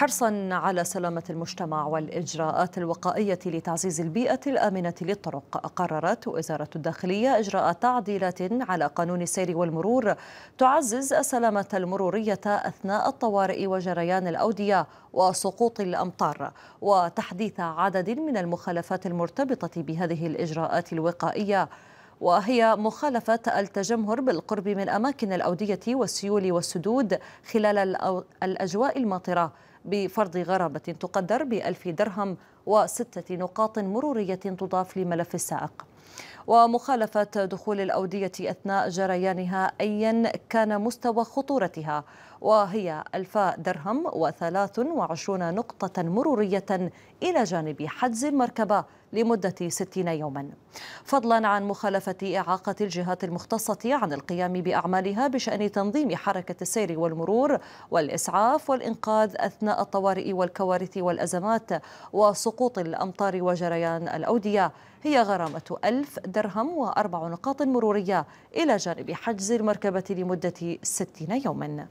حرصا على سلامة المجتمع والإجراءات الوقائية لتعزيز البيئة الآمنة للطرق قررت وزارة الداخلية إجراء تعديلات على قانون السير والمرور تعزز السلامة المرورية أثناء الطوارئ وجريان الأودية وسقوط الأمطار وتحديث عدد من المخالفات المرتبطة بهذه الإجراءات الوقائية وهي مخالفة التجمهر بالقرب من أماكن الأودية والسيول والسدود خلال الأجواء الماطرة بفرض غرامة تقدر بألف درهم وستة نقاط مرورية تضاف لملف السائق ومخالفة دخول الأودية أثناء جريانها أيا كان مستوى خطورتها وهي ألف درهم وثلاث وعشرون نقطة مرورية إلى جانب حجز المركبة لمدة ستين يوما فضلا عن مخالفة إعاقة الجهات المختصة عن القيام بأعمالها بشأن تنظيم حركة السير والمرور والإسعاف والإنقاذ أثناء الطوارئ والكوارث والأزمات وسقوط الأمطار وجريان الأودية هي غرامة ألف درهم وأربع نقاط مرورية إلى جانب حجز المركبة لمدة ستين يوما